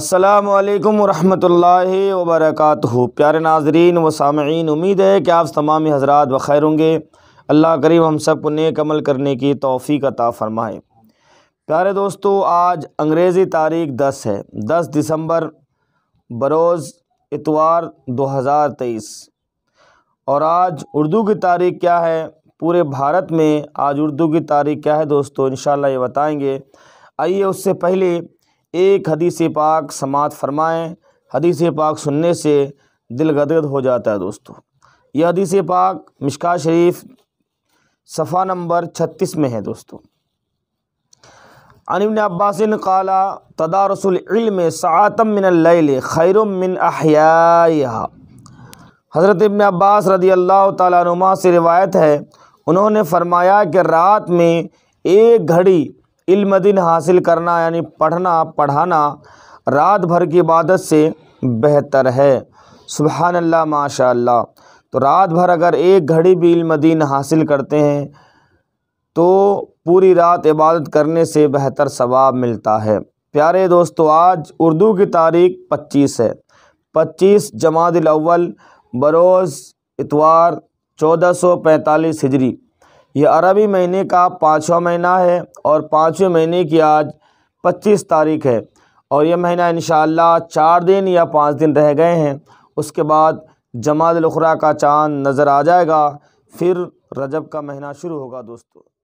असलकम वरहमतुल्लाहि वबरकatuह प्यारे नाजरीन व सामीन उम्मीद है कि आप तमाम हजरात बखैर होंगे अल्लाह करीब हम सब को नेक अमल करने की तोफ़ी अता फ़रमाए प्यारे दोस्तों आज अंग्रेज़ी तारीख दस है दस दिसंबर बरोज़ इतवार दो हज़ार तेईस और आज उर्दू की तारीख क्या है पूरे भारत में आज उर्दू की तारीख क्या है दोस्तों इन ये बताएँगे आइए उससे पहले एक हदीस पाक समात फरमाएं हदीस पाक सुनने से दिल गदगद हो जाता है दोस्तों यह हदीस पाक मिशका शरीफ सफ़ा नंबर छत्तीस में है दोस्तों अनिबन अब्बासिन काला रसुल सातम मिन खैर मिन अहिया हज़रत इबन अब्बास रदी अल्लाह तुमा से रिवायत है उन्होंने फरमाया कि रात में एक घड़ी इल्म दिन हासिल करना यानी पढ़ना पढ़ाना रात भर की इबादत से बेहतर है सुबहान अल्लाह माशा तो रात भर अगर एक घड़ी भी इल्म दिन हासिल करते हैं तो पूरी रात इबादत करने से बेहतर सवाब मिलता है प्यारे दोस्तों आज उर्दू की तारीख 25 है 25 जमादिल अव्वल बरोज़ इतवार 1445 हिजरी ये अरबी महीने का पाँचवा महीना है और पाँचवें महीने की आज पच्चीस तारीख है और यह महीना इन चार दिन या पाँच दिन रह गए हैं उसके बाद जमात जमातलखरा का चांद नज़र आ जाएगा फिर रजब का महीना शुरू होगा दोस्तों